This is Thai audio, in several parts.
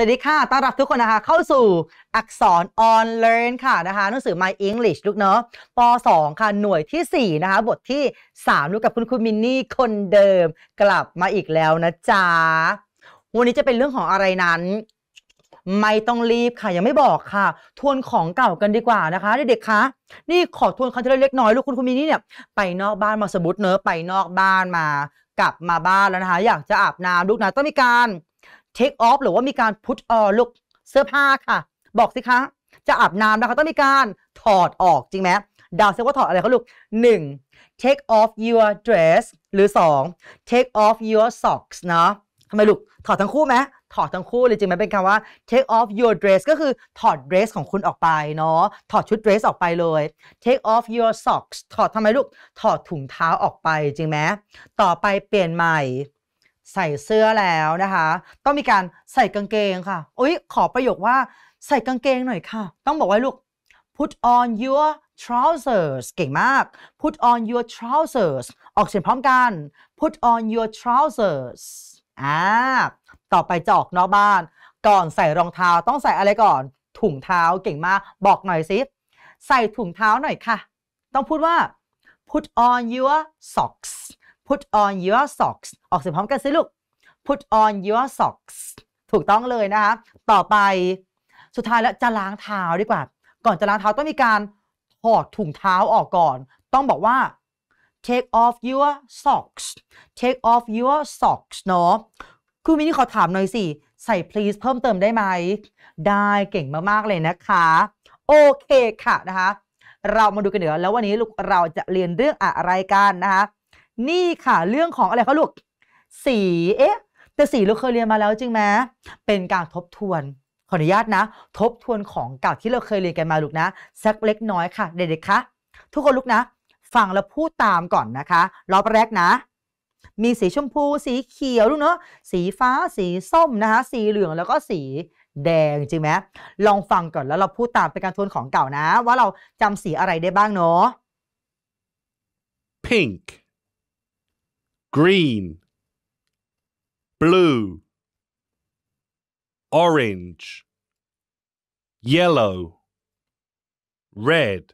วัสดีค่ะ ต้อนรับทุกคนนะคะ เข้าสู่อักษร on learn ค่ะนะคะหนังสือ my English ลูกเนาะป .2 ค่ะ หน่วยที่ 4 นะคะ บทที่ 3 ลูกกับคุณคุณมินนี่คนเดิมกลับมาอีกแล้วนะจ๊ะวันนี้จะเป็นเรื่องของอะไรนั้น ไม่ต้องรีบค่ะยังไม่บอกค่ะ ทวนของเก่ากันดีกว่านะคะเด็กๆคะนี่ขอทวนคำที์เล็กน้อยลูกคุณคุณมินนี่เนี่ยไปนอกบ้านมาสมุดเนอะไปนอกบ้านมากลับมาบ้านแล้วนะคะ อยากจะอาบน้ำลูกนะต้องมีการเทคออฟหรือว่ามีการพุทออลุกเสื้อผ้าค่ะ บอกสิคะจะอาบน้ำนะคะต้องมีการถอดออกจริงไหมดาวเซว่าถอดอะไรเขาลูก 1. take off your dress หรือ 2. take off your socks เนาะทำไมลูกถอดทั้งคู่ไหมถอดทั้งคู่เลยจริงไหมเป็นคำว่า take off your dress ก็คือถอด dress ของคุณออกไปเนาะถอดชุด dress ออกไปเลย take off your socks ถอดทำไมลูกถอดถุงเท้าออกไปจริงไหมต่อไปเปลี่ยนใหม่ใส่เสื้อแล้วนะคะ ต้องมีการใส่กางเกงค่ะอุ้ยขอประโยคว่าใส่กางเกงหน่อยค่ะ ต้องบอกไว้ลูก put on your trousers เก่งมาก put on your trousers ออกเสียงพร้อมกัน put on your trousers อ่าต่อไปจออกนอกบ้าน ก่อนใส่รองเท้าต้องใส่อะไรก่อนถุงเท้าเก่งมาก บอกหน่อยสิใส่ถุงเท้าหน่อยค่ะ ต้องพูดว่า put on your socks put on your socks ออกเสียงพร้อมกันสิลูก put on your socks ถูกต้องเลยนะคะ ต่อไปสุดท้ายแล้วจะล้างเท้าดีกว่า ก่อนจะล้างเท้าต้องมีการถอดถุงเท้าออกก่อน ต้องบอกว่า take off your socks take off your socks เนาะคุณมินี่ขอถามหน่อยสิ ใส่ please เพิ่มเติมได้ไหม ได้เก่งมากๆเลยนะคะ โอเคค่ะนะคะ เรามาดูกันเดี๋ยวแล้ววันนี้ลูกเราจะเรียนเรื่องอะไรกันนะคะนี่ค่ะเรื่องของอะไรคะลูก สีเอ๊ะแต่สีเราเคยเรียนมาแล้วจริงไหมเป็นการทบทวนขออนุญาตนะ ทบทวนของเก่าที่เราเคยเรียนกันมาลูกนะสักเล็กน้อยค่ะ เด็กๆคะทุกคนลูกนะฟังแล้วพูดตามก่อนนะคะรอบแรกนะ มีสีชมพู สีเขียวลูกเนาะสีฟ้าสีส้มนะคะสีเหลืองแล้วก็สีแดงจริงไหมลองฟังก่อนแล้วเราพูดตามเป็นการทวนของเก่านะ ว่าเราจำสีอะไรได้บ้างเนาะ pink green, blue, orange, yellow, red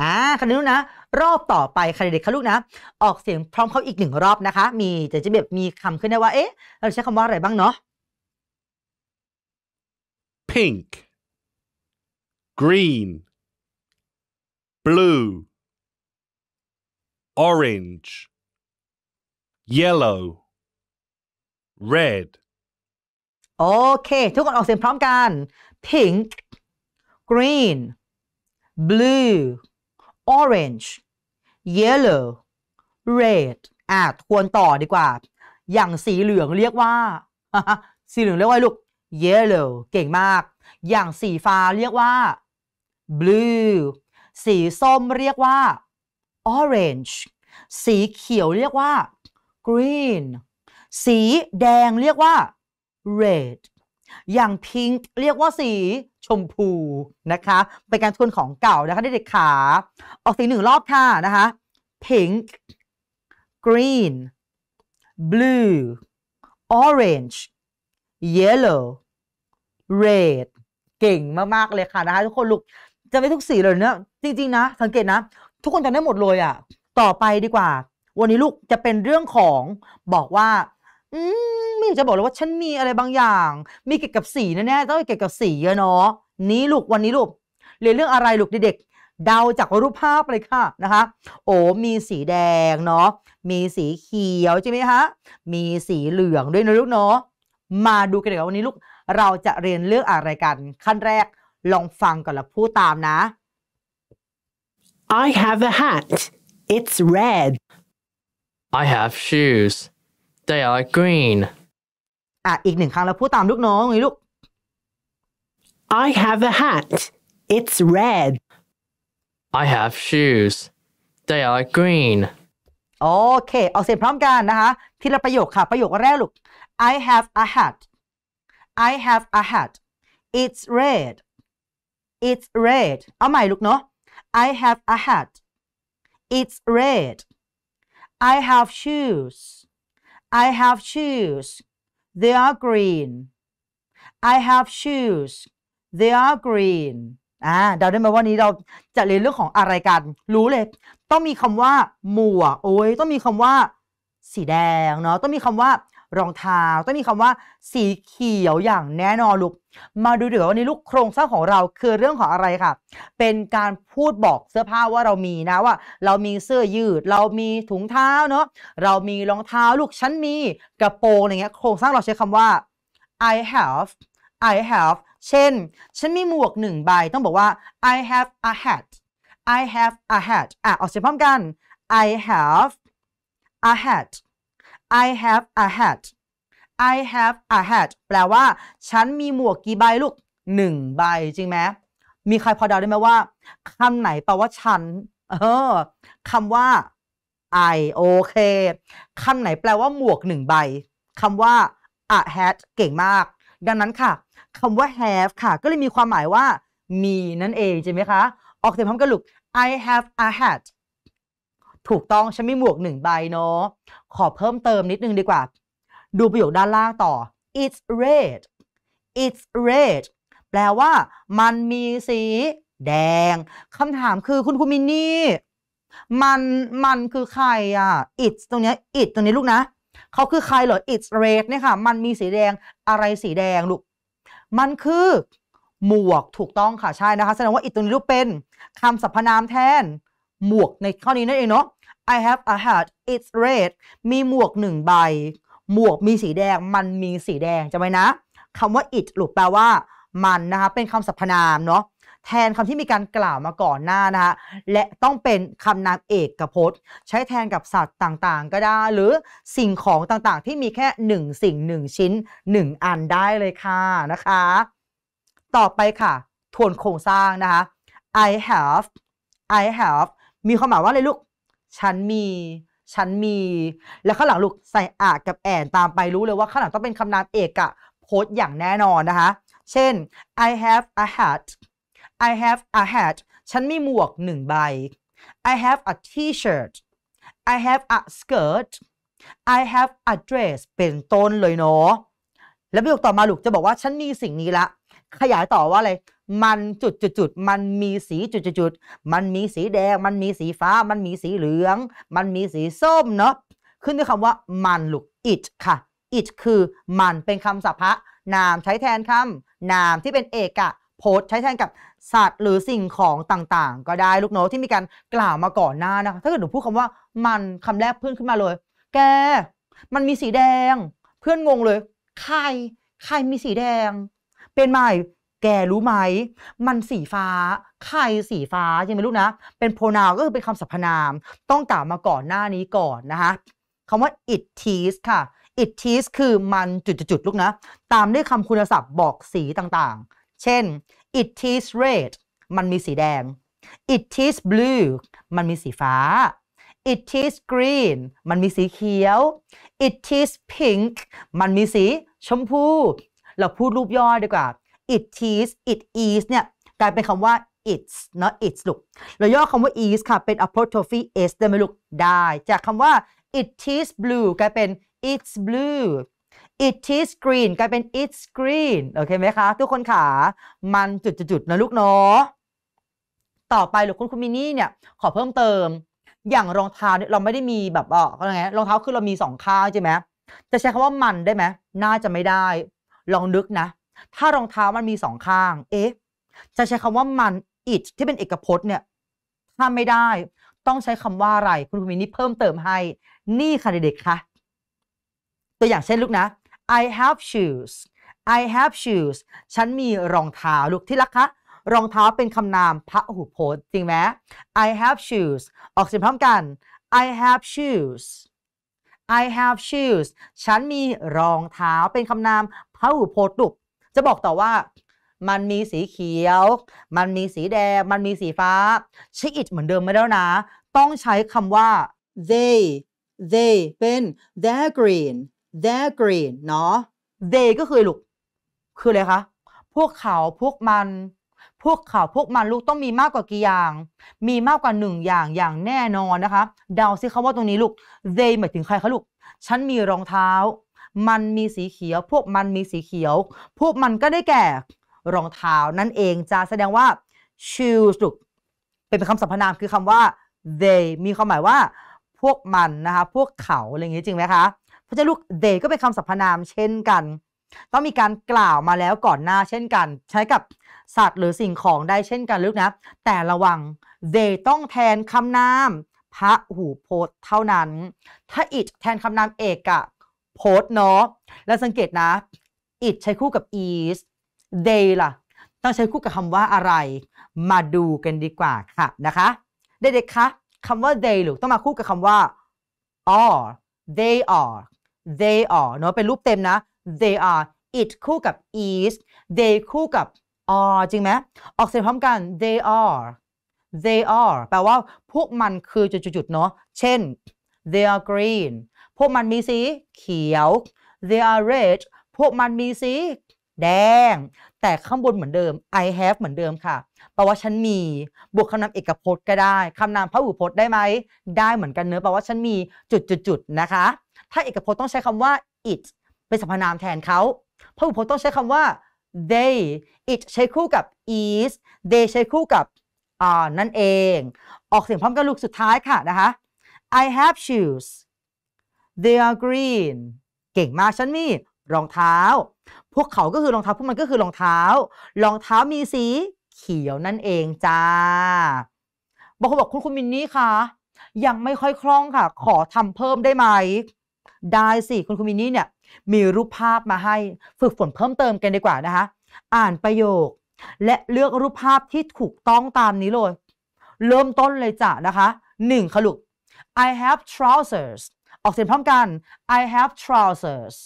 อ่าคันลูกนะรอบต่อไปคันเด็กคัะลูกนะออกเสียงพร้อมเขาอีกหนึ่งรอบนะคะมีจะจะแบบมีคำขึ้นได้ว่าเอ๊ะเราใช้คำว่า อะไรบ้างเนาะ pink green blue orange yellow red โอเค ทุกคนออกเสียงพร้อมกัน pink green blue orange yellow red อ่ะควรต่อดีกว่า อย่างสีเหลืองเรียกว่า สีเหลืองเรียกว่าลูก yellow เก่งมาก อย่างสีฟ้าเรียกว่า blue สีส้มเรียกว่า orange สีเขียวเรียกว่า green สีแดงเรียกว่า red อย่าง pink เรียกว่าสีชมพูนะคะ เป็นการทวนของเก่านะคะเด็กๆขา ออกสีหนึ่งรอบค่ะนะคะ pink green blue orange yellow red เก่งมากๆเลยค่ะนะคะ ทุกคนลูกจะไม่ทุกสีเลยเนะจริง ๆ นะ สังเกตนะ ทุกคนจำได้หมดเลยอะ่ะต่อไปดีกว่าวันนี้ลูกจะเป็นเรื่องของบอกว่าอืมไม่จะบอกเลยว่าฉันมีอะไรบางอย่าง มีเกี่ยวกับสีแน่ๆต้องเกี่ยวกับสีอะเนาะนี้ลูกวันนี้ลูกเรียนเรื่องอะไรลูกเด็กเดาจากรูปภาพเลยค่ะนะคะโอ้มีสีแดงเนาะมีสีเขียวใช่ไหมคะมีสีเหลืองด้วยนะลูกเนาะมาดูกันเดี๋ยววันนี้ลูกเราจะเรียนเรื่องอะไรกัน ขั้นแรกลองฟังก่อนแล้วพูดตามนะ I have a hat. It's red. I have shoes they are green อ่ะ อีกหนึ่งครั้งแล้วพูดตามลูกน้องเลยลูก I have a hat it's red I have shoes they are green โอเคเอาเสียงพร้อมกันนะคะ ทีละประโยคค่ะ ประโยคแรกลูก I have a hat I have a hat it's red it's red เอาใหม่ลูกเนาะ I have a hat it's red I have shoes. I have shoes. They are green. I have shoes. They are green. อ่าเดาได้ไหมวันนี้เราจะเรียนเรื่องของอะไรกัน รู้เลย ต้องมีคำว่าหมวกโอ้ยต้องมีคำว่า สีแดงเนาะต้องมีคำว่ารองเท้าต้องมีคำว่าสีเขียวอย่างแน่นอนลูก มาดูเดี๋ยววันนี้ลูกโครงสร้างของเราคือเรื่องของอะไรค่ะเป็นการพูดบอกเสื้อผ้าว่าเรามีนะว่า เรามีเสื้อยืดเรามีถุงเท้าเนาะเรามีรองเท้าลูกชั้นมีกระโปรงอะไรเงี้ยโครงสร้างเราใช้คำว่า I have I have เช่นฉันมีหมวกหนึ่งใบต้องบอกว่า I have a hat I have a hat อ่ะออกเสียงพร้อมกัน I have a hat I have a hat I have a hat แปลว่า ฉันมีหมวกกี่ใบลูกหนึ่งใบจริงไหม มีใครพอเดาได้ไหมว่าคำไหนแปลว่าฉัน เออคำว่า I โอเคคำไหนแปลว่าหมวกหนึ่งใบ คำว่า a hat เก่งมาก ดังนั้นค่ะคำว่า have ค่ะ ก็เลยมีความหมายว่ามีนั่นเองใช่ไหมคะ ออกเสียงพร้อมกันลูก I have a hat ถูกต้องฉันมีหมวกหนึ่งใบเนาะขอ เพิ่มเติมนิดนึงดีกว่า ดูประโยคด้านล่างต่อ it's red it's red แปลว่า มันมีสีแดงคำถามคือคุณคุูมินนี่มันมันคือใครอ่ะ it's ตรงนี้ it ตรงนี้ลูกนะ เขาคือใครเหรอ it's red เนี่ยค่ะมันมีสีแดงอะไรสีแดงลูกมันคือ หมวกถูกต้องค่ะใช่นะคะแสดงว่า it ตรงนี้ลูกเป็นคำสรรพนามแทน หมวกในข้อนี้นั่นเองเนาะ I have a hat it's red มีหมวกหนึ่งใบ หมวกมีสีแดง มันมีสีแดงจำไว้นะ คำว่า it หลุดแปลว่า มันนะคะ เป็นคำสรรพนามเนาะ แทนคำที่มีการกล่าวมาก่อนหน้านะคะและต้องเป็นคำนามเอกกพจน์ ใช้แทนกับสัตว์ต่างๆก็ได้ หรือสิ่งของต่างๆ ที่มีแค่หนึ่งสิ่งหนึ่งชิ้นหนึ่งอันได้เลยค่ะ นะคะ ต่อไปค่ะ ทวนโครงสร้างนะคะ I have I have มีความหมายว่าอะไรลูกฉันมี ฉันมี แล้วข้างหลังลูกใส่อากับแอนตามไปรู้เลยว่าข้างหลังต้องเป็นคำนามเอกอะโพสอย่างแน่นอนนะคะ เช่น I have a hat I have a hat ฉันมีหมวกหนึ่งใบ I have a t-shirt I have a skirt I have a dress เป็นต้นเลยเนาะ แล้วประโยคต่อมาลูกจะบอกว่าฉันมีสิ่งนี้ละ ขยายต่อว่าอะไรมันจุดจุดจุดมันมีสีจุดจุดจุดมันมีสีแดง มันมีสีฟ้า มันมีสีเหลือง มันมีสีส้มเนาะขึ้นด้วยคำว่ามันลูก it ค่ะ it คือมันเป็นคำสรรพนามใช้แทนคำนามที่เป็นเอกะโพสใช้แทนกับสัตว์หรือสิ่งของต่างๆ ก็ได้ลูกโน้ตที่มีการกล่าวมาก่อนหน้านะถ้าเกิดหนูพูดคำว่ามันคำแรกเพื่นขึ้นมาเลย แก มันมีสีแดง เพื่อนงงเลยใครใครมีสีแดง เป็นใหม่แกรู้ไหม มันสีฟ้าใครสีฟ้ายังไม่ลูกนะ เป็นโพนาวก็คือเป็นคำสรรพนามต้องกล่าวมาก่อนหน้านี้ก่อนนะคะคำว่า it is ค่ะ it is คือมันจุดๆลูกนะ ตามด้วยคำคุณศัพท์บอกสีต่างๆ เช่น it is red มันมีสีแดง it is blue มันมีสีฟ้า it is green มันมีสีเขียว it is pink มันมีสีชมพูเราพูดรูปย่อดีกว่า it is it is เนี่ยกลายเป็นคำว่า it's เนาะ it's ลูก เราย่อคำว่า is ค่ะ เป็น apostrophe s ได้ไหมลูกได้ จากคำว่า it is blue กลายเป็น it's blue it is green กลายเป็น it's green โอเคไหมคะ ทุกคนขา มันจุดๆนะลูกเนาะต่อไปลูกคุณคุณมินี่เนี่ยขอเพิ่มเติม อย่างรองเท้าเนี่ยเราไม่ได้มีแบบเอ่อเขาเรียกไงรองเท้าคือเรามีสองข้างใช่ไหมจะใช้คำว่ามันได้ไหมน่าจะไม่ได้ ลองนึกนะถ้ารองเท้ามันมีสองข้าง เอ๊ะจะใช้คำว่ามัน it ที่เป็นเอกพจน์เนี่ยถ้าไม่ได้ ต้องใช้คำว่าอะไร คุณภูมินี่เพิ่มเติมให้ นี่ค่ะเด็ก ๆค่ะตัวอย่างเช่นลูกนะ I have shoes I have shoes ฉันมีรองเท้าลูกที่รักคะ รองเท้าเป็นคำนามพระหูพจน์ จริงไหม I have shoes ออกเสียงพร้อมกัน I have shoes I have shoes ฉันมีรองเท้าเป็นคำนามพระหูพจน์ลูกจะบอกต่อว่ามันมีสีเขียว มันมีสีแดงมันมีสีฟ้าใช้ิ t เหมือนเดิมไม่แล้วนะต้องใช้คำว่า they they เป็น t h e y r green t h e y r green เนาะ they ก็คือลูกคืออะไรคะพวกเขาพวกมัน พวกเขาพวกมันลูกต้องมีมากกว่ากี่อย่าง มีมากกว่าหนึ่งอย่างอย่างแน่นอนนะคะ เดาซิคำว่าตรงนี้ลูก they หมายถึงใครคะลูก ฉันมีรองเท้ามันมีสีเขียว พวกมันมีสีเขียว พวกมันก็ได้แก่รองเท้านั่นเองจะแสดงว่า shoes เป็นคำสรรพนามคือคำว่า they มีความหมายว่า พวกมัน นะคะพวกเขา อะไรอย่างนี้จริงไหมคะเพราะฉะนั้นลูก they ก็เป็นคำสรรพนามเช่นกันต้องมีการกล่าวมาแล้วก่อนหน้าเช่นกัน ใช้กับสัตว์หรือสิ่งของได้เช่นกันลูกนะแต่ระวัง they ต้องแทนคำนามพระหูโพธเท่านั้น ถ้า it แทนคำนามเอกอะโพสเนาะแล้วสังเกตนะ it ใช้คู่กับ is day ล่ะต้องใช้คู่กับคำว่าอะไร มาดูกันดีกว่าค่ะนะคะเด็กๆ คะคำว่า they หรือต้องมาคู่กับคำว่า are they are they are เนาะเป็นรูปเต็มนะ they are it คู่กับ is they คู่กับ are จริงไหมออกเสียงพร้อมกัน they are they are แปลว่าพวกมันคือจุดๆ เนาะเช่น they are green พวกมันมีสีเขียว they are red พวกมันมีสีแดง แต่ข้างบนเหมือนเดิม I have เหมือนเดิมค่ะแปลว่าฉันมีบวกคำนามเอกพจน์ก็ได้คำนามพหุพจน์ได้ไหมได้เหมือนกันเนื้อแปลว่าฉันมีจุดจุดจุดนะคะ ถ้าเอกพจน์ต้องใช้คำว่า it เป็นสรรพนามแทนเขาพหุพจน์ต้องใช้คำว่า they it ใช้คู่กับ is they ใช้คู่กับอ่านั่นเอง ออกเสียงพร้อมกันลูกสุดท้ายค่ะนะคะ I have shoes they are green เก่งมากฉันมีรองเท้า พวกเขาก็คือรองเท้า พวกมันก็คือรองเท้า รองเท้ามีสี เขียวนั่นเองจ้าบางคนบอกคุณคุณมินนี่คะยังไม่ค่อยคล่องค่ะ ขอทำเพิ่มได้ไหมได้สิคุณคุณมินนี่เนี่ยมีรูปภาพมาให้ฝึกฝนเพิ่มเติมกันดีกว่านะคะ อ่านประโยค และเลือกรูปภาพที่ถูกต้องตามนี้เลย เริ่มต้นเลยจ้ะนะคะหนึ่งขลุก I have trousers ออกเสียงพร้อมกัน I have trousers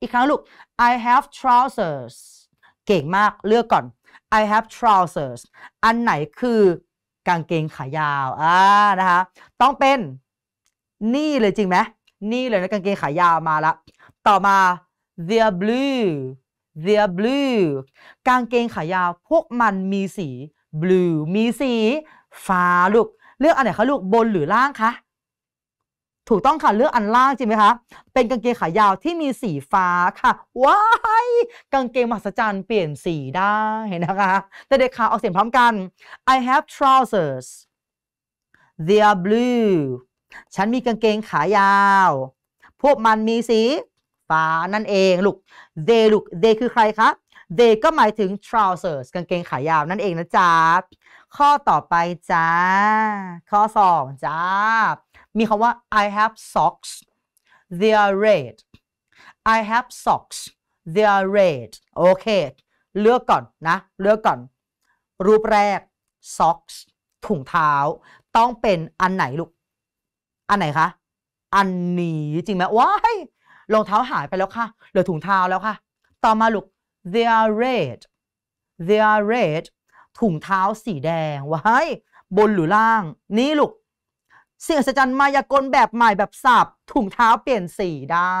อีกครั้งลูก I have trousers เก่งมากเลือกก่อน I have trousers อันไหนคือกางเกงขายาวอ่านะคะต้องเป็น นี่เลยจริงไหมนี่เลยนะกางเกงขายาวมาละต่อมา they're blue they're blue กางเกงขายาวพวกมันมีสี blue มีสี ฟ้าลูกเลือกอันไหนคะลูกบนหรือล่างคะถูกต้องค่ะเลือกอันล่างจริงไหมคะ เป็นกางเกงขายาวที่มีสีฟ้าค่ะ ว้ายกางเกงมหัศจรรย์เปลี่ยนสีได้เห็นะคะแต่เด็กขาออกเสียงพร้อมกัน I have trousers they are blue ฉันมีกางเกงขายาว พวกมันมีสีฟ้านั่นเองลูก they ลูก they คือใครคะ they ก็หมายถึง trousers กางเกงขายาวนั่นเองนะจ๊ะข้อต่อไปจ้า ข้อสองจ้ามีคำว่า I have socks they are red I have socks they are red โอเคเลือกก่อนนะ เลือกก่อน รูปแรก socks ถุงเท้า ต้องเป็นอันไหนลูก อันไหนคะ อันนี้จริงไหมว้ายรองเท้าหายไปแล้วค่ะ เหลือถุงเท้าแล้วค่ะ ต่อมาลูก they are red they are red ถุงเท้าสีแดงว้ายบนหรือล่าง นี่ลูกสิ่งอัศจรรย์มายากล แบบใหม่แบบสับถุงเท้าเปลี่ยนสี ได้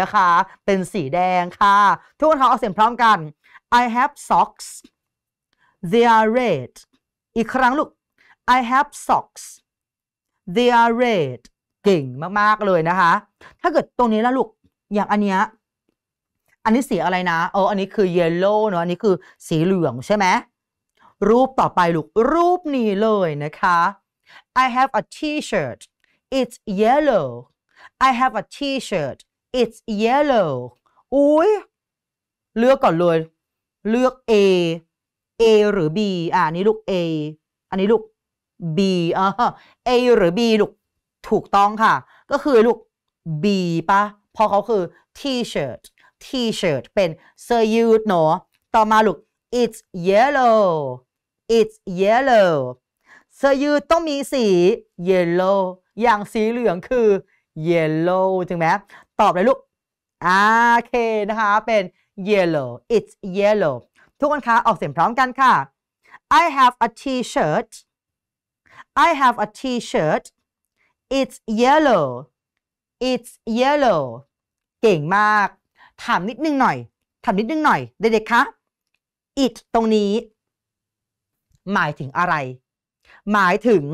นะคะ เป็นสีแดงค่ะ ทุกคนเขาเอาเสียงพร้อมกัน I have socks they are red อีกครั้งลูก I have socks they are red เก่งมากๆเลยนะคะ ถ้าเกิดตรงนี้แล้วลูกอย่างอันเนี้ยอันนี้ สีอะไรนะเอออันนี้คือเยลโล่เนอะอันนี้คือสีเหลืองใช่ไหม รูปต่อไปลูกรูปนี้เลยนะคะ I have a T-shirt. It's yellow. I have a T-shirt. It's yellow. อุ้ยเลือกก่อนเลยเลือก A A หรือ B อ่านี้ลูก A อันนี้ลูก B อ่า A หรือ B ลูกถูกต้องค่ะก็คือลูก B ปะเพราะเขาคือ T-shirt T-shirt เป็นเสื้อยืดเนาะต่อมาลูก it's yellow it's yellow สื้อยืดต้องมีสี yellow อย่างสีเหลืองคือ yellow ถึงไหม ตอบเลยลูก โอเคนะคะ เป็น yellow it's yellow ทุกคนคะออกเสียงพร้อมกันค่ะ I have a t-shirt I have a t-shirt it's yellow it's yellow เก่งมาก ถามนิดนึงหน่อย ถามนิดนึงหน่อยเด็กๆ คะ it ตรงนี้ หมายถึงอะไรหมายถึง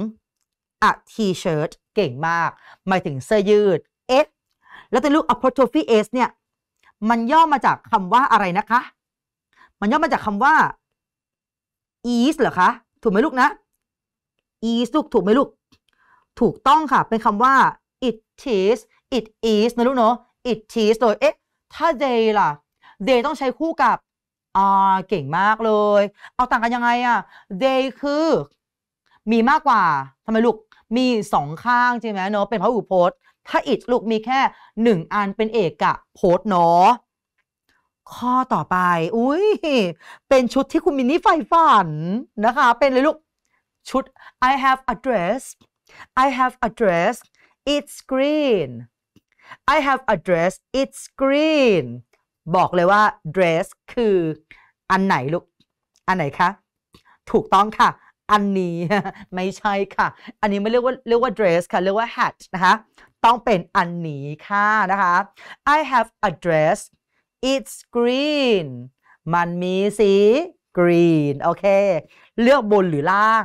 อะทีเชิร์ตเก่งมาก หมายถึงเสื้อยืด เอสแล้วตัวลูก apostrophe S เนี่ยมันย่อมาจากคำว่าอะไรนะคะ มันย่อมาจากคำว่า is เหรอคะ ถูกไหมลูกนะ is ลูกถูกไหมลูกถูกต้องค่ะเป็นคำว่า it is it is นะลูกเนาะ it is โดย เอ๊ะถ้า they ล่ะ they ต้องใช้คู่กับ อ่าเก่งมากเลย เอาต่างกันยังไงอะ they คือมีมากกว่าทำไมลูกมีสองข้างใช่ไหมเนาะเป็นพระอุโพสถ้าอิฐลูกมีแค่หนึ่งอันเป็นเอกะโพสเนาะข้อต่อไป อุ้ยเป็นชุดที่คุณมินนี่ใฝ่ฝันนะคะ เป็นเลยลูกชุด I have a dress I have a dress it's green I have a dress it's green บอกเลยว่า dress คืออันไหนลูกอันไหนคะ ถูกต้องค่ะอันนี้ ไม่ใช่ค่ะ อันนี้ไม่เรียกว่าเรียกว่า dress ค่ะ เรียกว่า hat นะคะ ต้องเป็นอันนี้ค่ะนะคะ I have a dress it's green มันมีสี green โอเค เลือกบนหรือล่าง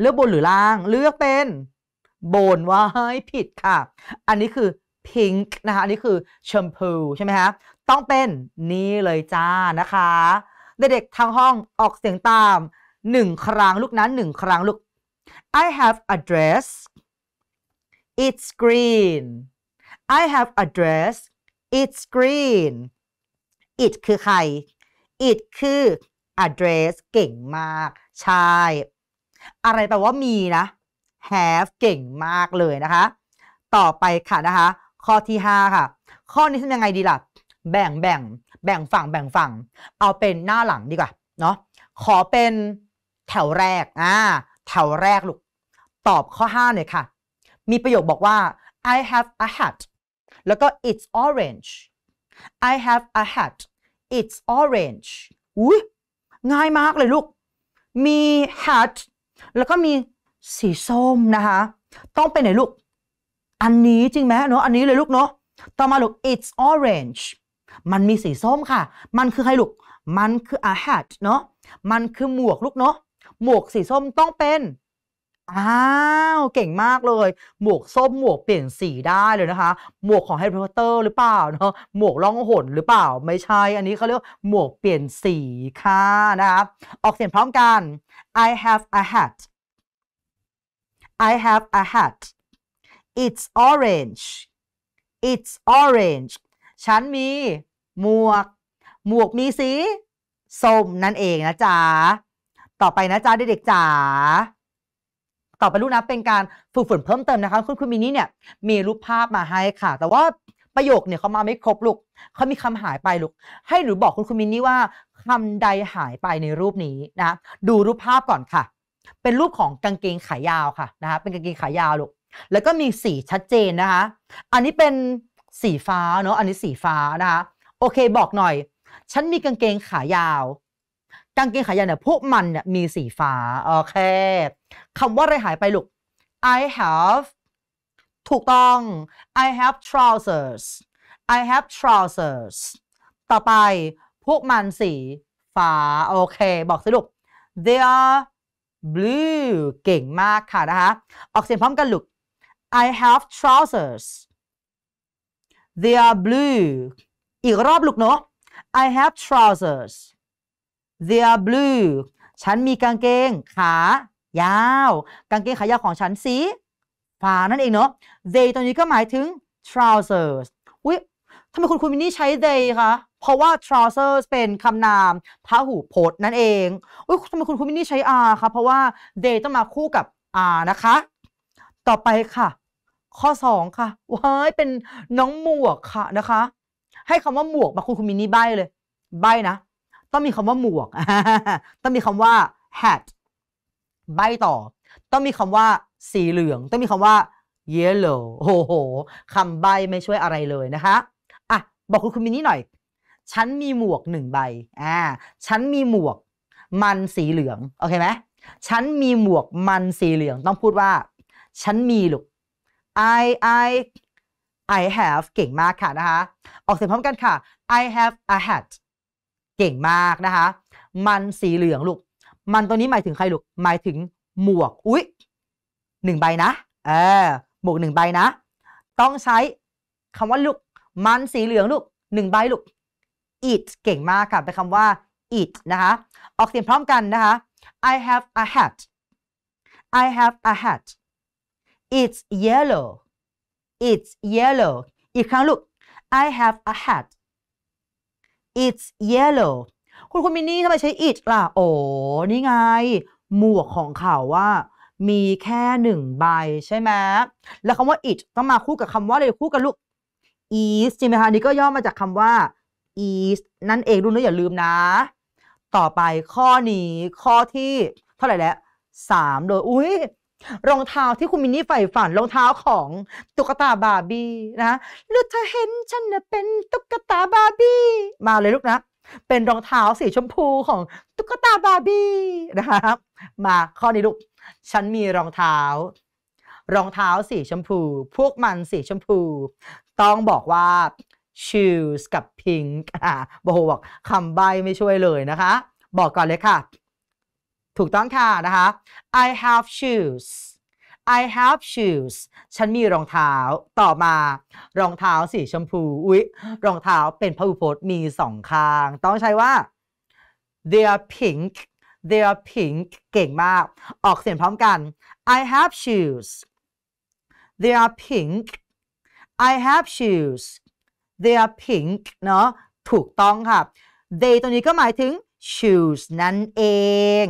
เลือกบนหรือล่างเลือกเป็นบนว่าเฮ้ยผิดค่ะ อันนี้คือ pink นะคะ อันนี้คือชมพูใช่ไหมคะ ต้องเป็นนี่เลยจ้านะคะเด็กๆทางห้องออกเสียงตามหนึ่งครั้งลูกนั้นหนึ่งครั้งลูก I have a dress it's green I have a dress it's green it คือใคร it คือ address เก่งมาก ใช่ อะไรแปลว่ามีนะ have เก่งมากเลยนะคะ ต่อไปค่ะนะคะ ข้อที่ 5 ค่ะ ข้อนี้ทำยังไงดีล่ะ แบ่งแบ่งแบ่งฝั่ง แบ่งฝั่งเอาเป็นหน้าหลังดีกว่าเนาะขอเป็นแถวแรก อ่า แถวแรกลูก ตอบข้อ 5เน่ยค่ะ มีประโยคบอกว่า I have a hat แล้วก็ it's orange I have a hat it's orange อุ้ยง่ายมากเลยลูก มี hat แล้วก็มีสีส้มนะคะ ต้องไปไหนลูก อันนี้จริงไหมเนาะ อันนี้เลยลูกเนาะ ต่อมาลูก it's orange มันมีสีส้มค่ะ มันคือใครลูก มันคือ a hat เนาะ มันคือหมวกลูกเนาะหมวก สีส้มต้องเป็น อ้าว เก่งมากเลย หมวกส้มหมวกเปลี่ยนสีได้เลยนะคะ หมวกของแฮร์รี่พอตเตอร์หรือ เปล่าเนาะ หมวกล่องหนหรือเปล่า ไม่ใช่ อันนี้เขาเรียกหมวกเปลี่ยนสีค่ะนะคะ ออกเสียงพร้อมกัน I have a hat I have a hat It's orange It's orange ฉันมีหมวก หมวกมีสีส้มนั่นเองนะจ๊ะต่อไปนะจ๊ะเด็กๆจ๋าต่อไปลูกนะ เป็นการฝึกฝนเพิ่มเติมนะคะคุณคุณมินี่เนี่ยมีรูปภาพมาให้ค่ะ แต่ว่าประโยคเนี่ยเขามาไม่ครบลูกเขามีคำหายไปลูกให้หนูบอกคุณคุณมินี่ว่า คำใดหายไปในรูปนี้นะ ดูรูปภาพก่อนค่ะ เป็นรูปของกางเกงขายาวค่ะนะคะเป็นกางเกงขายาวลูกแล้วก็มีสีชัดเจนนะคะอันนี้เป็นสีฟ้าเนาะอันนี้สีฟ้านะคะโอเค บอกหน่อย ฉันมีกางเกงขายาวกางเกงขายาวเนี่ยพวกมันเนี่ยมีสีฟ้า โอเค คำว่าอะไรหายไปลูก I have ถูกต้อง I have trousers I have trousers ต่อไป พวกมันสีฟ้า โอเค บอกสิลูก they are blue เก่งมากค่ะนะคะออกเสียงพร้อมกันลูก I have trousers they are blue อีกรอบลูกเนาะ I have trousers they are blue ฉันมีกางเกงขายาว กางเกงขายาวของฉันสีฟ้านั่นเองเนาะ they ตรงนี้ก็หมายถึง trousers อุ้ยทำไมคุณคุณมินนี่ใช้ they คะ เพราะว่า trousers เป็นคำนามพหูพจน์นั่นเอง อุ้ยทำไมคุณคุณมินนี่ใช้ r คะ เพราะว่า they ต้องมาคู่กับ r นะคะ ต่อไปค่ะ ข้อ2ค่ะว้ายเป็นน้องหมวกค่ะนะคะ ให้คำว่าหมวกมาคุณคุณมินนี่ใบเลย ใบนะต้องมีคำว่า หมวก ต้องมีคำว่า hat ใบต่อ ต้องมีคำว่าสีเหลือง ต้องมีคำว่า yellow โอ้โหคำใบไม่ช่วยอะไรเลยนะคะอ่ะ บอกคุณคุณมินนี่หน่อย ฉันมีหมวกหนึ่งใบ อ่า ฉันมีหมวกมันสีเหลือง โอเคไหม ฉันมีหมวกมันสีเหลือง ต้องพูดว่าฉันมีลูก I I I have เก่งมากค่ะนะคะ ออกเสียงพร้อมกันค่ะ I have a hat เก่งมาก นะคะ มันสีเหลืองลูก มันตัวนี้หมายถึงใครลูก หมายถึงหมวก อุ๊ยหนึ่งใบนะ เออ หมวกหนึ่งใบนะ ต้องใช้คำว่าลูก มันสีเหลืองลูกหนึ่งใบลูก it เก่งมากค่ะ เป็นคำว่า it นะคะ ออกเสียงพร้อมกันนะคะ I have a hat I have a hat it's yellow it's yellow อีกครั้งลูก I have a hat it's yellow คุณคุณมินนี่ทำไมใช้ it ล่ะ โอ้ นี่ไง หมวกของเขาว่า มีแค่หนึ่งใบใช่ไหมแล้วคำว่า it ต้องมาคู่กับคำว่าอะไรคู่กับลูก is จริงไหมคะนี่ก็ย่อมาจากคำว่า is นั่นเองดูนะ อย่าลืมนะ ต่อไปข้อนี้ข้อที่ เท่าไหร่แล้วสามเลยอุ้ยรองเท้าที่คุณมินนี่ใฝ่ฝันรองเท้าของตุ๊กตาบาร์บี้นะลูกเธอเห็นฉันนะเป็นตุ๊กตาบาร์บี้มาเลยลูกนะ เป็นรองเท้าสีชมพูของตุ๊กตาบาร์บี้นะคะ มาข้อนี้ลูก ฉันมีรองเท้า รองเท้าสีชมพูพวกมันสีชมพู ต้องบอกว่า shoes กับ pink อ่ะโบบอกคำใบไม่ช่วยเลยนะคะ บอกก่อนเลยค่ะถูกต้องค่ะนะคะ I have shoes I have shoes ฉันมีรองเท้า ต่อมา รองเท้าสีชมพู อุ๊ย รองเท้าเป็นพหูพจน์มีสองข้าง ต้องใช้ว่า they are pink they are pink เก่งมาก ออกเสียงพร้อมกัน I have shoes they are pink I have shoes they are pink เนาะถูกต้องค่ะ they ตัวนี้ก็หมายถึง shoes นั่นเอง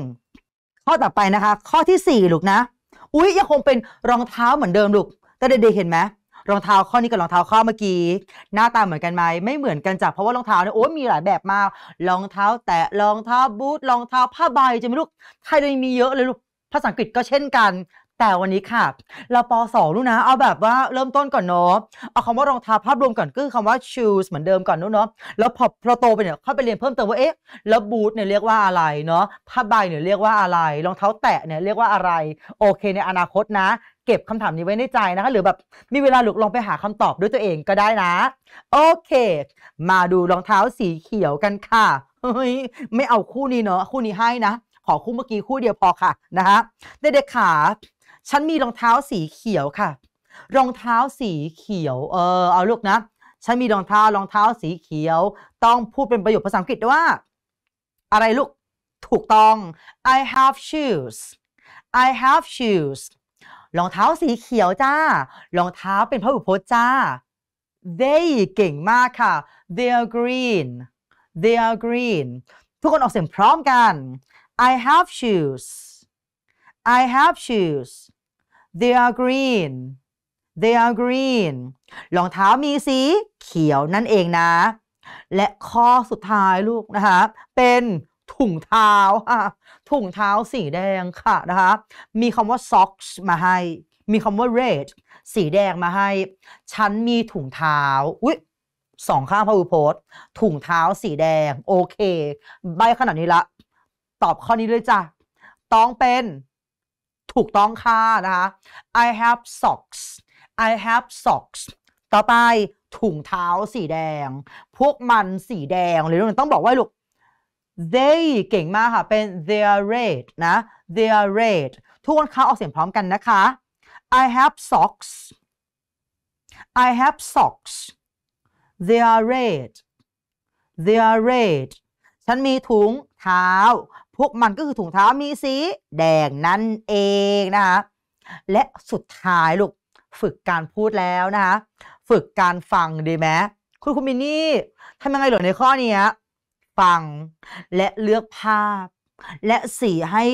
ข้อต่อไปนะคะข้อที่ 4 ลูกนะ อุ้ยยังคงเป็นรองเท้าเหมือนเดิม ลูก แต่เด็กๆเห็นไหมรองเท้าข้อนี้กับรองเท้าข้อเมื่อกี้หน้าตาเหมือนกันไหมไม่เหมือนกันจ้ะเพราะว่ารองเท้าเนี่ยโอ้ยมีหลายแบบมากรองเท้าแตะรองเท้าบูทรองเท้าผ้าใบจะไม่ลูกไทยเลยมีเยอะเลยลูกภาษาอังกฤษก็เช่นกันแต่วันนี้ค่ะเราปสองรู้นะเอาแบบว่าเริ่มต้นก่อนเนาะเอาคำว่ารองเท้าภาพรวมก่อนก็คือคำว่า shoes เหมือนเดิมก่อนนู้นเนาะแล้วพอพอโตไปเนี่ยเข้าไปเรียนเพิ่มเติมว่าเอ๊ะแล้วบูทเนี่ยเรียกว่าอะไรเนาะผ้าใบเนี่ยเรียกว่าอะไรรองเท้าแตะเนี่ยเรียกว่าอะไร โอเคในอนาคตนะ เก็บคำถามนี้ไว้ในใจ นะคะ หรือแบบมีเวลาหลุกลองไปหาคำตอบด้วยตัวเองก็ได้นะโอเค มาดูรองเท้าสีเขียวกันค่ะเฮ้ยไม่เอาคู่นี้เนาะคู่นี้ให้นะ ขอคู่เมื่อกี้คู่เดียวพอค่ะนะคะเด็กๆขาฉันมีรองเท้าสีเขียวค่ะ รองเท้าสีเขียว เออ เอาลูกนะ ฉันมีรองเท้า รองเท้าสีเขียวต้องพูดเป็นประโยคภาษาอังกฤษว่าอะไรลูก ถูกต้อง I have shoes I have shoes รองเท้าสีเขียวจ้า รองเท้าเป็นพหุพจน์จ้า they เก่งมากค่ะ they are green they are green ทุกคนออกเสียงพร้อมกัน I have shoes I have shoes they are green they are green รองเท้ามีสีเขียวนั่นเองนะ และข้อสุดท้ายลูกนะคะ เป็นถุงเท้าค่ะถุงเท้าสีแดงค่ะนะคะ มีคำว่า socks มาให้ มีคำว่า red สีแดงมาให้ ฉันมีถุงเท้าอุ๊ยสองข้างพาวโพสถุงเท้าสีแดง โอเคใบขนาดนี้ละ ตอบข้อนี้เลยจ้ะ ต้องเป็นถูกต้องค่ะนะคะ I have socks I have socks ต่อไปถุงเท้าสีแดง พวกมันสีแดงหรือเราต้องบอกว่าลูก they เก่งมากค่ะเป็น they are red นะ they are red ทุกคนคะออกเสียงพร้อมกันนะคะ I have socks I have socks they are red they are red ฉันมีถุงเท้าพวกมันก็คือถุงเท้ามีสี แดงนั่นเองนะคะและสุดท้ายลูกฝึกการพูดแล้วนะคะฝึกการฟังดีไหมคุณคุณมินนี่ทำยังไงหรอในข้อนี้ฟังและเลือกภาพ และสีให้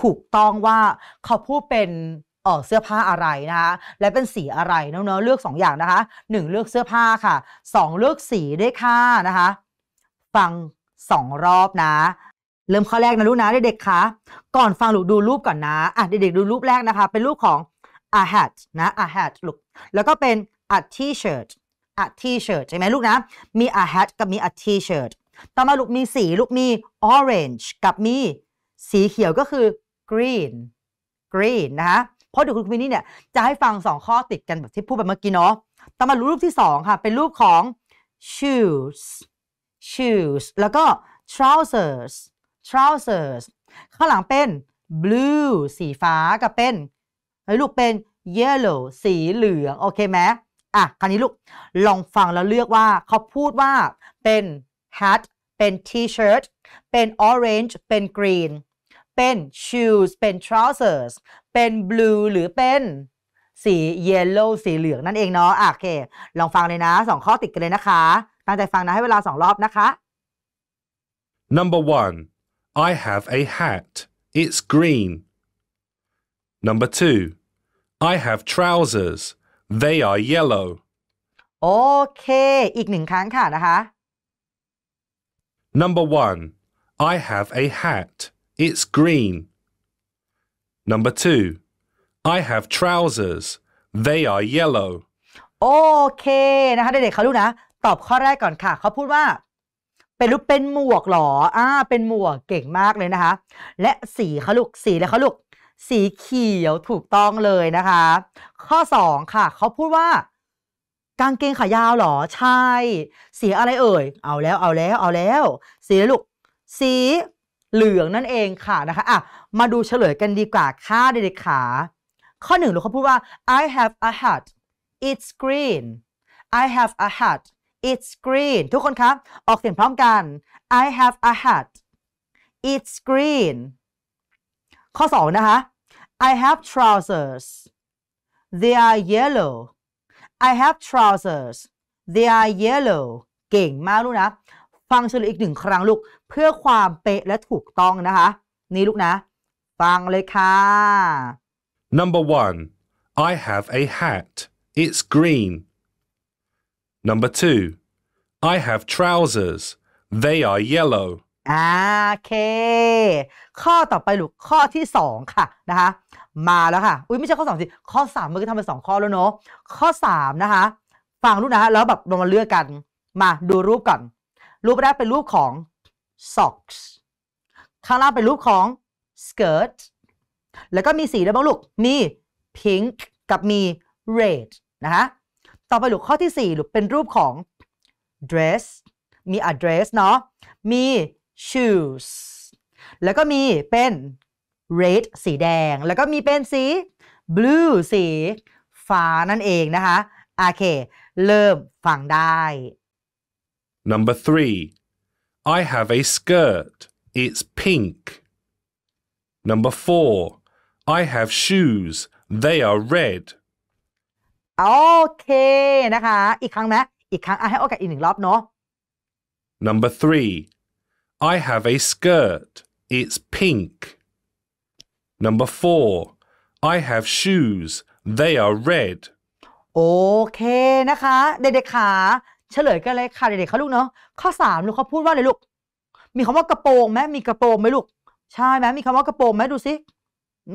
ถูกต้องว่า เขาพูดเป็นเสื้อผ้าอะไรนะคะและเป็นสีอะไรเนาะเลือก2ออย่างนะคะ1 เลือกเสื้อผ้าค่ะ 2 เลือกสีด้วยค่ะนะคะ ฟัง2รอบนะเริ่มข้อแรกนะลูกนะเด็กๆคะก่อนฟังลูกดูรูปก่อนนะ อ่ะเด็กๆดูรูปแรกนะคะ เป็นรูปของ a hat นะ a hat ลูกแล้วก็เป็น a t-shirt a t-shirt ใช่ไหมลูกนะ มี a hat กับมี a t-shirt ต่อมาลูกมีสีลูกมี orange กับมีสีเขียวก็คือ green green นะคะเพราะเด็กคุณคี่นี่เนี่ยจะให้ฟังสองข้อติดกันแบบที่พูดไปเมื่อกี้เนาะ ต่อมารูปที่สองค่ะเป็นรูปของ shoes shoes แล้วก็ trousers trousers ข้างหลังเป็น blue สีฟ้ากับเป็นไอ้ลูกเป็น yellow สีเหลือง โอเคไหมอ่ะคราวนี้ลูก ลองฟังแล้วเลือกว่า เขาพูดว่าเป็น hat เป็น t-shirt เป็น orange เป็น green เป็น shoes เป็น trousers เป็น blue หรือเป็นสี yellow สีเหลืองนั่นเองเนาะะโอเค ลองฟังเลยนะสองข้อติดกันเลยนะคะตั้งใจฟังนะให้เวลาสองรอบนะคะ Number one I have a hat. It's green. Number two, I have trousers. They are yellow. Okay, อีกหนึ่งครั้งค่ะนะคะ Number one, I have a hat. It's green. Number two, I have trousers. They are yellow. โอเคนะคะเด็กๆเขารู้นะ ตอบข้อแรกก่อนค่ะเขาพูดว่าเป็นรูปเป็นหมวกหรออ่าเป็นหมวกเก่งมากเลยนะคะ และสีคะลูก สีอะไรคะลูกสีเขียวถูกต้องเลยนะคะ ข้อ 2 ค่ะเขาพูดว่ากางเกงขายาวหรอใช่ สีอะไรเอ่ย เอาแล้วเอาแล้วเอาแล้ว สีลูก สีเหลืองนั่นเองค่ะนะคะอ่ะมาดูเฉลยกันดีกว่าค่าเด็กๆขาข้อหนึ่งลูกเขาพูดว่า I have a hat it's green I have a hat it's green ทุกคนคะออกเสียงพร้อมกัน I have a hat it's green ข้อ2นะคะ I have trousers they are yellow I have trousers they are yellow เก่งมากลูกนะ ฟังเฉลยอีกหนึ่งครั้งลูก เพื่อความเป๊ะและถูกต้องนะคะ นี่ลูกนะ ฟังเลยค่ะ Number one I have a hat it's green Number two, I have trousers. They are yellow. อ่าโอเค ข้อต่อไปลูกข้อที่สองค่ะนะคะมาแล้วค่ะอุ้ยไม่ใช่ข้อสองสิ ข้อสามเมื่อกี้ทำไปสองข้อแล้วเนาะข้อสามนะคะฟังลูกนะแล้วแบบเรามาเลือกกัน มาดูรูปก่อน รูปแรกเป็นรูปของ socks ข้างล่างเป็นรูปของ skirt แล้วก็มีสีอะไรบ้างลูกมี pink กับมี red นะคะต่อไปหลุดข้อที่4หลุดเป็นรูปของ dress มี address เนาะมี shoes แล้วก็มีเป็น red สีแดง แล้วก็มีเป็นสี blue สี ฟ้านั่นเองนะคะ โอเค เริ่มฟังได้ Number three I have a skirt it's pink Number four I have shoes they are red โอเคนะคะ อีกครั้งไหมอีกครั้งให้โอกาสอีกหนึ่งรอบ เนาะ Number three I have a skirt it's pink Number four I have shoes they are red โอเคนะคะ เด็กๆขา เฉลยกันเลยค่ะ เด็กๆค่ะลูกเนาะข้อสามลูกเขาพูดว่าอะไรลูก มีคำว่ากระโปรงไหมมีกระโปรงไหมลูก ใช่ไหมมีคำว่ากระโปรงไหมดูสิ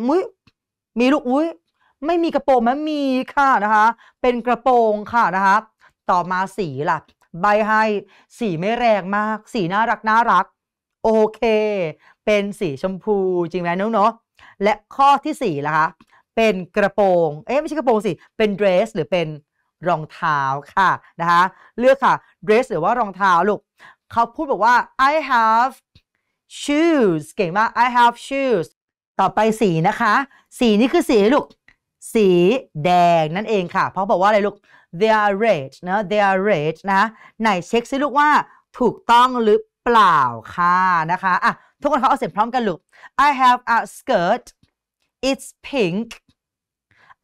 มุ้ยมีลูกอุ้ยไม่มีกระโปรงมนมีค่ะนะคะ เป็นกระโปรงค่ะนะคะต่อมาสีล่ะใบให้สีไม่แรงมาก สีน่ารักน่ารักโอเค เป็นสีชมพูจริงไหมนุ๊กเนาะและข้อที่สี่ล่ะคะ เป็นกระโปรงเอ๊ะไม่ใช่กระโปรงสิเป็นเดรสหรือเป็นรองเท้าค่ะนะคะ เลือกค่ะเดรสหรือว่ารองเท้าลูกเขาพูดบอกว่า I have shoes เก่งมาก I have shoes ต่อไปสีนะคะ สีนี้คือสีลูกสีแดงนั่นเองค่ะ เพราะบอกว่าอะไรลูก they are red นะ they are red นะไหนเช็คซิลูกว่าถูกต้องหรือเปล่าค่ะนะคะอ่ะทุกคนเขาเอาเสียงพร้อมกันลูก I have a skirt it's pink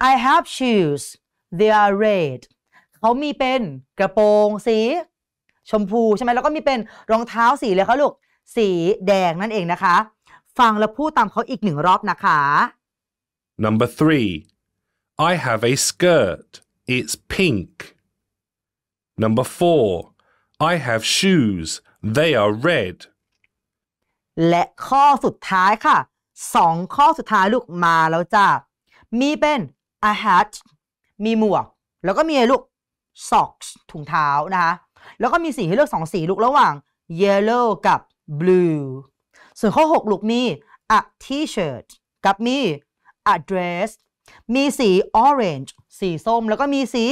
I have shoes they are red เขามีเป็นกระโปรง สี ชมพูใช่ไหมแล้วก็มีเป็นรองเท้าสีเลยเขาลูก สีแดงนั่นเองนะคะ ฟังและพูดตามเขาอีกหนึ่งรอบนะคะ Number three I have a skirt. It's pink. Number four. I have shoes. They are red. และข้อสุดท้ายค่ะ สองข้อสุดท้ายลูกมาแล้วจ้ามีเป็น a hat มีหมวก แล้วก็มีลูก socks ถุงเท้านะคะ แล้วก็มีสีให้เลือกสองสีลูกระหว่าง yellow กับ blue ส่วนข้อ 6 ลูกมี a t-shirt กับมี a dress มีสี orange สีส้มแล้วก็มีสี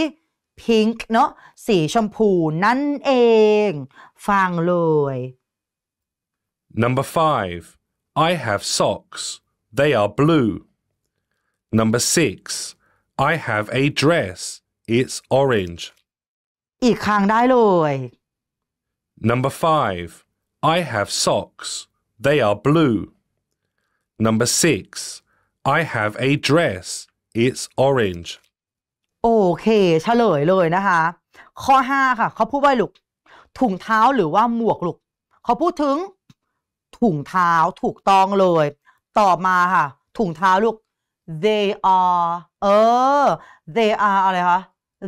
pink เนาะสีชมพูนั่นเอง ฟังเลย Number five I have socks they are blue Number six I have a dress it's orange อีกครั้งได้เลย Number five I have socks they are blue Number six I have a dress. It's orange. โอเคเฉลยเลยนะคะข้อ5ค่ะเขาพูดว่าลูกถุงเท้าหรือว่าหมวกลูกเขาพูดถึง ถุงเท้าถูกต้องเลย ต่อมาค่ะถุงเท้าลูก they are เออ they are อะไรคะ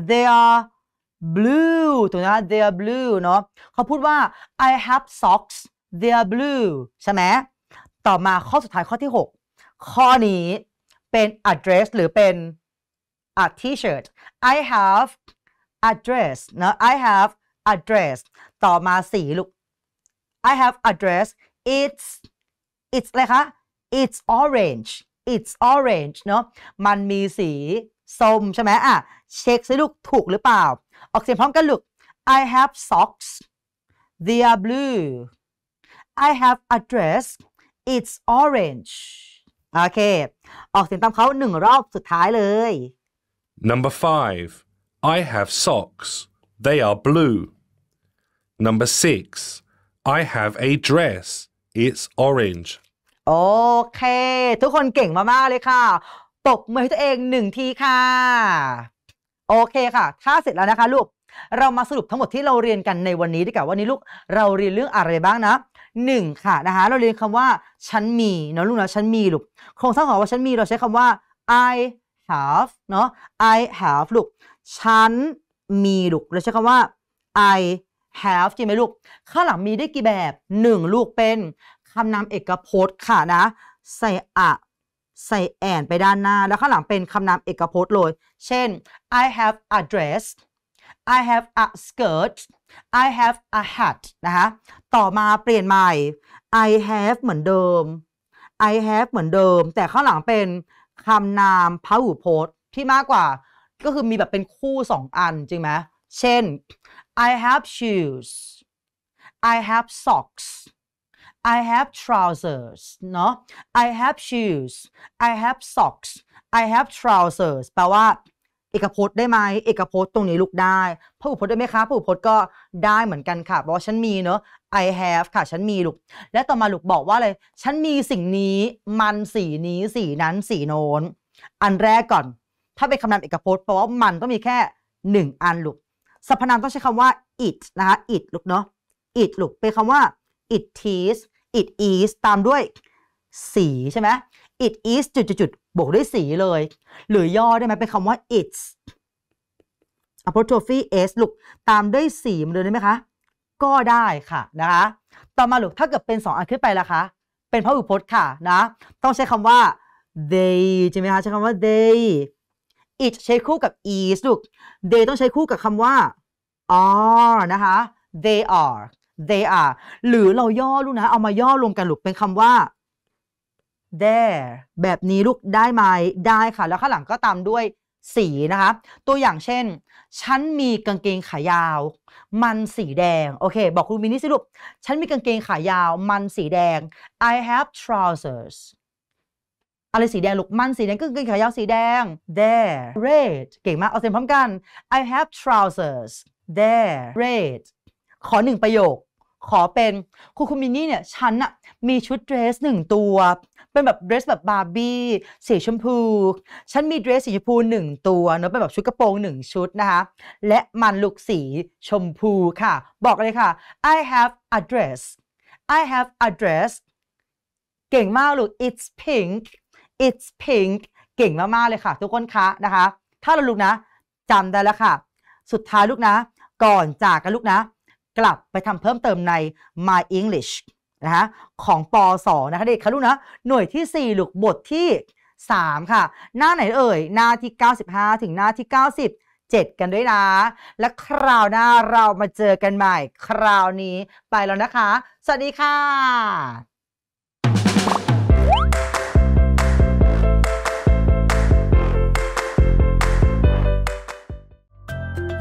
they are blue ถูกนะ they are blue เนาะเขาพูดว่า I have socks they are blue ใช่ไหมต่อมาข้อสุดท้ายข้อที่ 6ข้อนี้เป็น address หรือเป็น a t-shirt I have address นะ I have address ต่อมาสีลูก I have address it's it's อะไรคะ it's orange it's orange เนาะมันมีสีส้มใช่ไหมอ่ะเช็คสิลูกถูกหรือเปล่า ออกเสียงพร้อมกันลูก I have socks they are blue I have address it's orange โอเค ออกเสียงตามเขาหนึ่งรอบสุดท้ายเลย Number five I have socks they are blue Number six I have a dress it's orange โอเค ทุกคนเก่งมากๆเลยค่ะตบมือให้ตัวเองหนึ่งทีค่ะ โอเคค่ะ ถ้าเสร็จแล้วนะคะลูก เรามาสรุปทั้งหมดที่เราเรียนกันในวันนี้ดีกว่าวันนี้ ลูก เราเรียนเรื่องอะไรบ้างนะ1ค่ะนะคะเราเรียนคำว่า ฉันมีเนาะลูกเนาะฉันมี ลูกโครงสร้างของว่าฉันมีเราใช้คำว่า I have เนาะ I have ลูกฉันมีลูกเราใช้คำว่า I have จริงไหมลูกข้างหลังมีได้กี่แบบ 1 ลูกเป็นคำนามเอกพจน์ค่ะนะใส่อะใส่แอนไปด้านหน้า แล้วข้างหลังเป็นคำนามเอกพจน์เลยเช่น I have a dress I have a skirt I have a hat นะคะ ต่อมาเปลี่ยนใหม่ I have เหมือนเดิม I have เหมือนเดิม แต่ข้างหลังเป็นคำนามพหุพจน์ที่มากกว่า ก็คือมีแบบเป็นคู่สองอันจริงไหม เช่น I have shoes I have socks I have trousers เนาะ I have shoes I have socks I have trousers แปลว่าเอกพจน์ได้ไหมเอกพจน์ตรงนี้ลุกได้พระอุพจน์ได้ไหมคะพระอุพจน์ก็ได้เหมือนกันค่ะ เพราะฉันมีเนอะ I have ค่ะฉันมีลูกและต่อมาลูกบอกว่าอะไรฉันมีสิ่งนี้มันสี นี้สี นั้นสีโน้นอันแรกก่อน ถ้าเป็นคำนามเอกพจน์เพราะว่า มันต้องมีแค่หนึ่งอันลูกสรรพนามต้องใช้คำว่า it นะคะ it ลูกเนาะ it ลูกเป็นคำว่า it is it is ตามด้วยสีใช่ไหม it is จุดจุดจุดบวกด้วยสีเลย หรือย่อได้ไหมเป็นคำว่า it's apostrophe s ลูก ตามด้วยสีมันเลยได้ไหมคะ ก็ได้ค่ะ นะคะ ต่อมาลูกถ้าเกิดเป็น 2 อันขึ้นไปล่ะคะ เป็นพหูพจน์ค่ะนะ ต้องใช้คำว่า they ใช่ไหมคะ ใช้คำว่า they it ใช้คู่กับ is ลูก they ต้องใช้คู่กับคำว่า are นะคะ they are they are หรือเราย่อลูกนะ เอามาย่อรวมกันลูกเป็นคำว่า there แบบนี้ ลูกได้ไหมได้ค่ะแล้วข้างหลังก็ตามด้วยสีนะคะ ตัวอย่างเช่น ฉันมีกางเกงขายาว มันสีแดงโอเค บอกครูมินิสิลูกฉันมีกางเกงขายาว มันสีแดง I have trousers อะไรสีแดง ลูกมันสีแดง ก็กางเกงขายาวสีแดง there red เก่งมากเอาเสียงพร้อมกัน I have trousers there red ขอหนึ่งประโยคขอเป็นคูคูมินี่เนี่ยฉันอะมีชุดเดรสหนึ่งตัว เป็นแบบเดรสแบบบาร์บี้สีชมพูฉันมีเดรสสีชมพูหนึ่งตัว เนาะเป็นแบบชุดกระโปรงหนึ่งชุด นะคะ และมันลุกสีชมพูค่ะ บอกเลยค่ะ I have a dress I have a dress เก่งมากลูก it's pink it's pink เก่งมาก ๆ เลยค่ะ ทุกคน คะนะคะ ถ้า เรา ลูกนะจำได้แล้วค่ะ สุดท้ายลูกนะ ก่อนจากกันลูกนะกลับไปทำเพิ่มเติมใน My English นะฮะของปสนะคะเด็กคะลูกนะ หน่วยที่ 4 หลุกบทที่ 3 ค่ะ หน้าไหนเอ่ย หน้าที่ 95 ถึงหน้าที่ 97 กันด้วยนะ และคราวหน้าเรามาเจอกันใหม่คราวนี้ไปแล้วนะคะ สวัสดีค่ะ